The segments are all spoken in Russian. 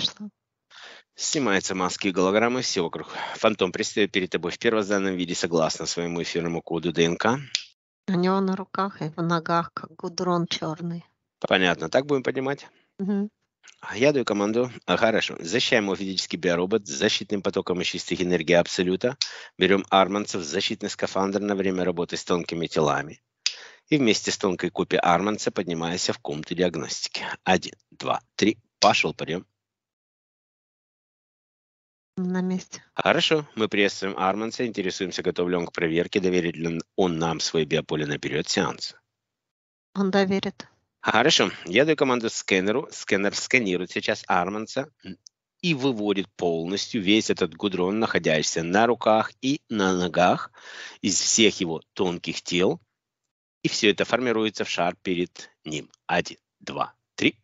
конечно. Снимаются маски и голограммы, все вокруг. Фантом, предстаю перед тобой в первозданном виде согласно своему эфирному коду ДНК. У него на руках и в ногах, как гудрон черный. Понятно, так будем поднимать. Угу. Я даю команду. А, хорошо. Защищаем его физический биоробот с защитным потоком из чистых энергии Абсолюта. Берем арманцев, защитный скафандр на время работы с тонкими телами. И вместе с тонкой купи арманца поднимаемся в комнату диагностики. Один, два, три. Пошел, подъем на месте. Хорошо, мы приветствуем Арманса, интересуемся, готов ли он к проверке, доверит ли он нам свое биополе на период сеанса. Он доверит. Хорошо, я даю команду скэнеру, скэнер сканирует сейчас Арманса и выводит полностью весь этот гудрон, находящийся на руках и на ногах, из всех его тонких тел, и все это формируется в шар перед ним. Один, два, три.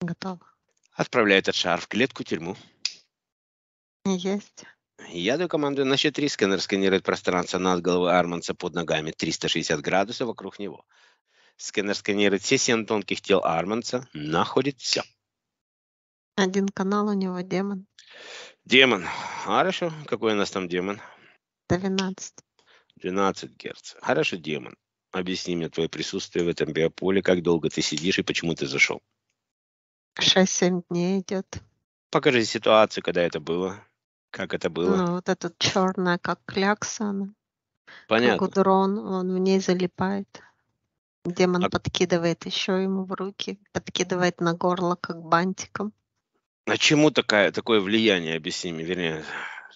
Готово этот шар в клетку-тюрьму. Есть. Я даю команду на счет три. Сканер сканирует пространство над головой Арманса под ногами 360 градусов вокруг него. Сканер сканирует все семь тонких тел Арманса, находит все. Один канал у него демон. Демон. Хорошо. Какой у нас там демон? 12. 12 герц. Хорошо, демон. Объясни мне твое присутствие в этом биополе, как долго ты сидишь и почему ты зашел. 6-7 дней идет. Покажи ситуацию, когда это было. Как это было? Ну, вот эта черная, как клякса. Она. Понятно. Как дрон, он в ней залипает. Демон а... подкидывает еще ему в руки, подкидывает на горло, как бантиком. А чему такая, такое влияние, объясни мне, вернее,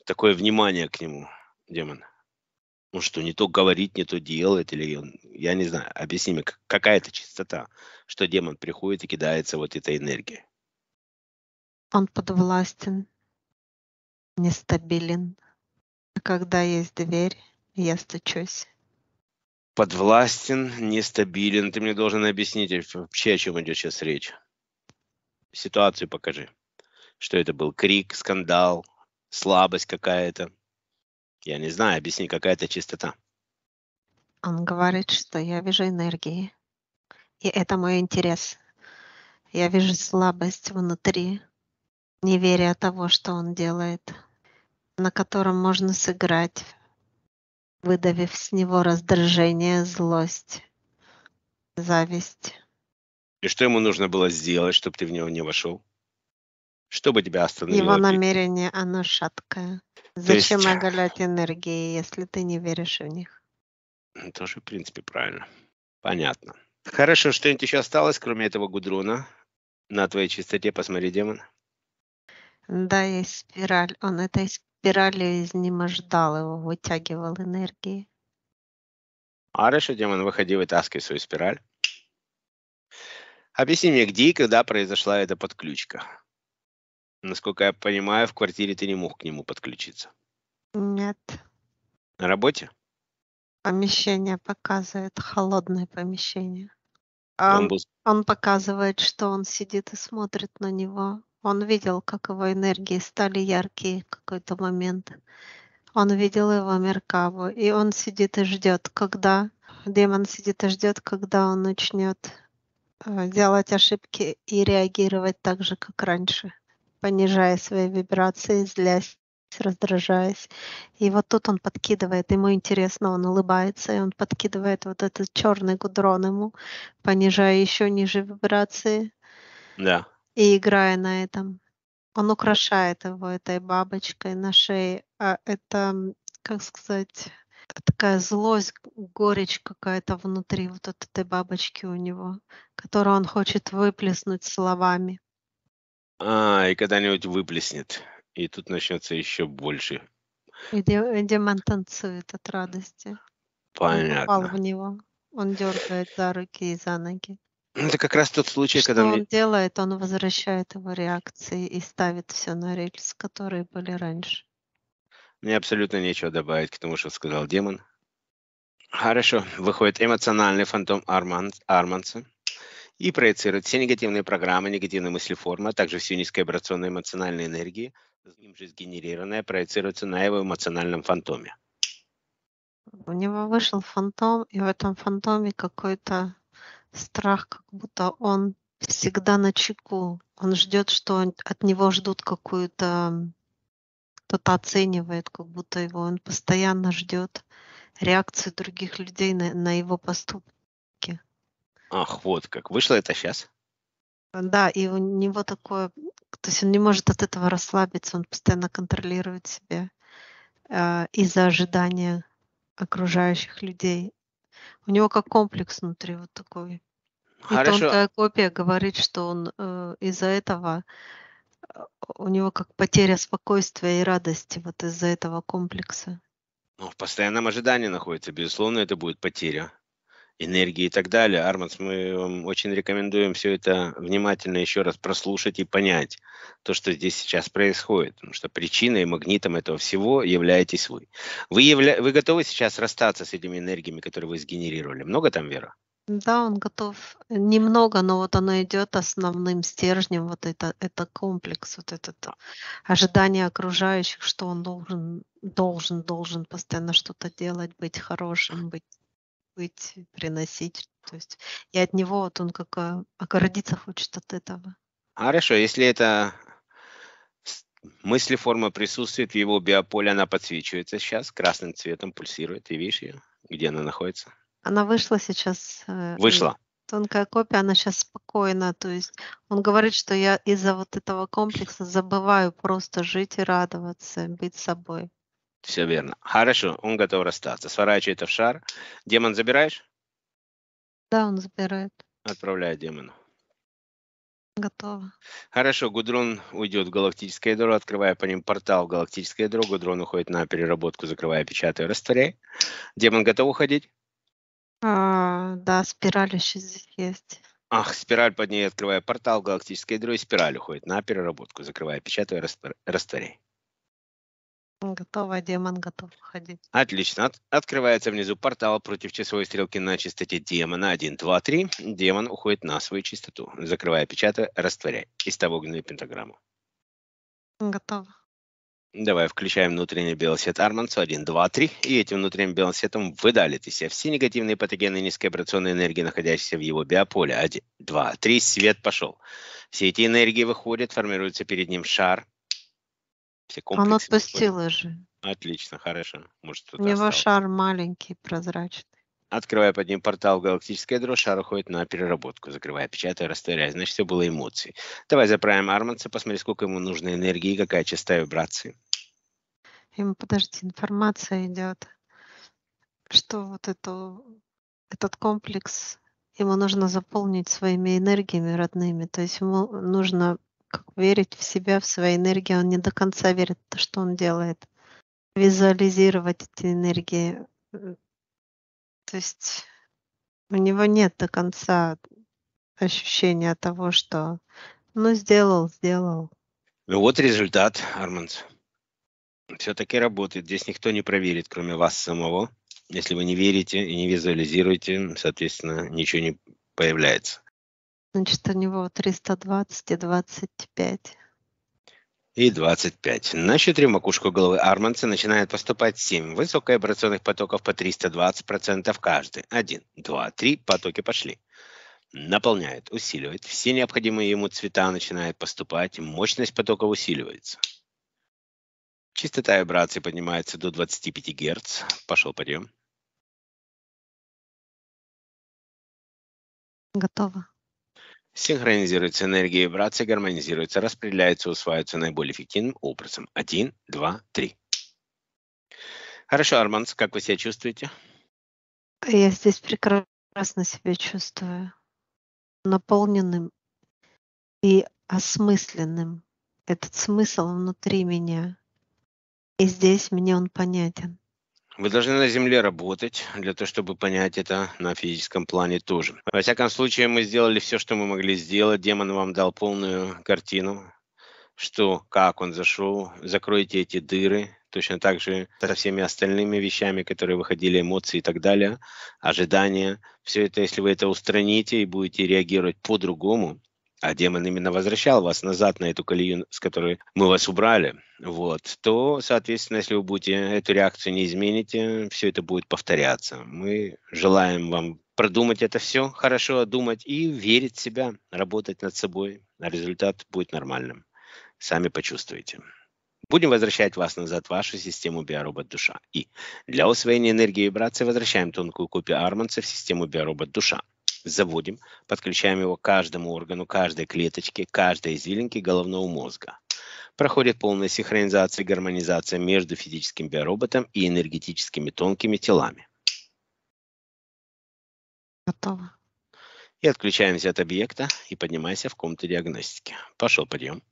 такое внимание к нему, демон? ну, что не то говорит, не то делает, или он, я не знаю, объясни мне, какая-то чистота, что демон приходит и кидается вот этой энергией. Он подвластен, нестабилен. А когда есть дверь, я стучусь. Подвластен, нестабилен. Ты мне должен объяснить вообще, о чем идет сейчас речь. Ситуацию покажи. Что это был? Крик, скандал, слабость какая-то. Я не знаю, объясни, какая это чистота. Он говорит, что я вижу энергии, и это мой интерес. Я вижу слабость внутри, неверие того, что он делает, на котором можно сыграть, выдавив с него раздражение, злость, зависть. И что ему нужно было сделать, чтобы ты в него не вошел? Что бы тебя остановило? Его намерение, оно шаткое. Зачем есть... оголять энергии, если ты не веришь в них? Ну, Тоже, в принципе, правильно. Понятно. Хорошо, что-нибудь еще осталось, кроме этого гудруна, На твоей чистоте посмотри, демон. Да, есть спираль. Он этой спиралью изнемождал его, вытягивал энергии. Хорошо, демон, выходи, вытаскивай свою спираль. Объясни мне, где и когда произошла эта подключка? Насколько я понимаю, в квартире ты не мог к нему подключиться. Нет. На работе? Помещение показывает, холодное помещение. Он, был... он показывает, что он сидит и смотрит на него. Он видел, как его энергии стали яркие в какой-то момент. Он видел его Меркаву, и он сидит и ждет, когда демон сидит и ждет, когда он начнет э, делать ошибки и реагировать так же, как раньше понижая свои вибрации, злясь раздражаясь. И вот тут он подкидывает, ему интересно, он улыбается, и он подкидывает вот этот черный гудрон ему, понижая еще ниже вибрации. Да. И играя на этом. Он украшает его этой бабочкой на шее. А это, как сказать, такая злость, горечь какая-то внутри вот этой бабочки у него, которую он хочет выплеснуть словами. А, и когда-нибудь выплеснет. И тут начнется еще больше. И э, Демон танцует от радости. Понятно. Он упал в него. Он дергает за руки и за ноги. Ну, это как раз тот случай, Что когда... Что он мне... делает? Он возвращает его реакции и ставит все на рельс, которые были раньше. Мне абсолютно нечего добавить к тому, что сказал демон. Хорошо. Выходит эмоциональный фантом Арман... Арманса и проецирует все негативные программы, негативные формы, а также всю низкоэбрационную эмоциональную энергию, им же сгенерированная, проецируется на его эмоциональном фантоме. У него вышел фантом, и в этом фантоме какой-то страх, как будто он всегда на чеку. Он ждет, что от него ждут какую-то... Кто-то оценивает, как будто его он постоянно ждет реакции других людей на, на его поступки. Ах, вот как. Вышло это сейчас? Да, и у него такое... То есть он не может от этого расслабиться, он постоянно контролирует себя э, из-за ожидания окружающих людей. У него как комплекс внутри вот такой. Хорошо. И тонкая копия говорит, что он э, из-за этого э, у него как потеря спокойствия и радости вот из-за этого комплекса. Ну, в постоянном ожидании находится. Безусловно, это будет потеря энергии и так далее. Арманс, мы вам очень рекомендуем все это внимательно еще раз прослушать и понять то, что здесь сейчас происходит, потому что причиной и магнитом этого всего являетесь вы. Вы, явля... вы готовы сейчас расстаться с этими энергиями, которые вы сгенерировали? Много там, Вера? Да, он готов. Немного, но вот оно идет основным стержнем, вот это, это комплекс, вот это ожидание окружающих, что он должен, должен, должен постоянно что-то делать, быть хорошим, быть быть, приносить. То есть и от него, вот он как э, огородиться хочет от этого. Хорошо, если это мысли форма присутствует в его биополе, она подсвечивается сейчас красным цветом, пульсирует. Ты видишь ее? Где она находится? Она вышла сейчас. Э, вышла. Тонкая копия, она сейчас спокойна. То есть он говорит, что я из-за вот этого комплекса забываю просто жить и радоваться, быть собой. Все верно. Хорошо, он готов расстаться. Сворачивает в шар. Демон забираешь? Да, он забирает. Отправляю демону. Готово. Хорошо, Гудрон уйдет в галактическое ядро, открывая по ним портал в галактическое ядро. Гудрон уходит на переработку, закрывая, печатая, растворяя. Демон готов уходить? А, да, спираль еще здесь есть. Ах, спираль под ней, открывая портал, галактическое ядро и спираль уходит на переработку, закрывая, печатая, растворяя. Готово, демон готов ходить. Отлично. От, открывается внизу портал против часовой стрелки на частоте демона 1, 2, 3. Демон уходит на свою чистоту, Закрывая, печатая, растворяя Из того огненную пентаграмму. Готово. Давай включаем внутренний белый свет Армансу 1, 2, 3. И этим внутренним белым выдалит из себя все негативные патогены низкой вибрационной энергии, находящиеся в его биополе. 1, 2, 3. Свет пошел. Все эти энергии выходят, формируется перед ним шар все комплексы. Он отпустила же. Отлично, хорошо. Может, У него осталось. шар маленький, прозрачный. Открывая под ним портал галактическое дрожь», шар уходит на переработку, закрывая, печатая, растворяя. Значит, все было эмоции. Давай заправим Арманца, посмотри, сколько ему нужно энергии, какая частота вибрации. Ему, подожди, информация идет, что вот эту, этот комплекс ему нужно заполнить своими энергиями родными. То есть ему нужно как верить в себя, в свои энергии. Он не до конца верит в то, что он делает. Визуализировать эти энергии. То есть у него нет до конца ощущения того, что ну сделал, сделал. Ну вот результат, Арманс. Все-таки работает. Здесь никто не проверит, кроме вас самого. Если вы не верите и не визуализируете, соответственно, ничего не появляется. Значит, у него 320 и 25. И 25. На щитре макушку головы Арманса начинает поступать 7 высокоабрационных потоков по 320% каждый. 1, 2, 3. Потоки пошли. Наполняет, усиливает. Все необходимые ему цвета начинают поступать. Мощность потока усиливается. Частота вибрации поднимается до 25 Гц. Пошел подъем. Готово синхронизируется энергия и вибрация, гармонизируется, распределяется, усваивается наиболее эффективным образом. Один, два, три. Хорошо, Арманс, как вы себя чувствуете? Я здесь прекрасно себя чувствую. Наполненным и осмысленным. Этот смысл внутри меня. И здесь мне он понятен. Вы должны на Земле работать для того, чтобы понять это на физическом плане тоже. Во всяком случае, мы сделали все, что мы могли сделать. Демон вам дал полную картину, что, как он зашел. Закройте эти дыры, точно так же со всеми остальными вещами, которые выходили, эмоции и так далее, ожидания. Все это, если вы это устраните и будете реагировать по-другому, а демон именно возвращал вас назад на эту колею, с которой мы вас убрали, вот, то, соответственно, если вы будете эту реакцию не измените, все это будет повторяться. Мы желаем вам продумать это все, хорошо думать и верить в себя, работать над собой, а результат будет нормальным. Сами почувствуете. Будем возвращать вас назад в вашу систему биоробот душа. И для усвоения энергии и вибрации возвращаем тонкую копию Арманса в систему биоробот душа заводим, подключаем его к каждому органу, каждой клеточке, каждой извилинке головного мозга. Проходит полная синхронизация и гармонизация между физическим биороботом и энергетическими тонкими телами. Готово. И отключаемся от объекта и поднимаемся в комнату диагностики. Пошел подъем.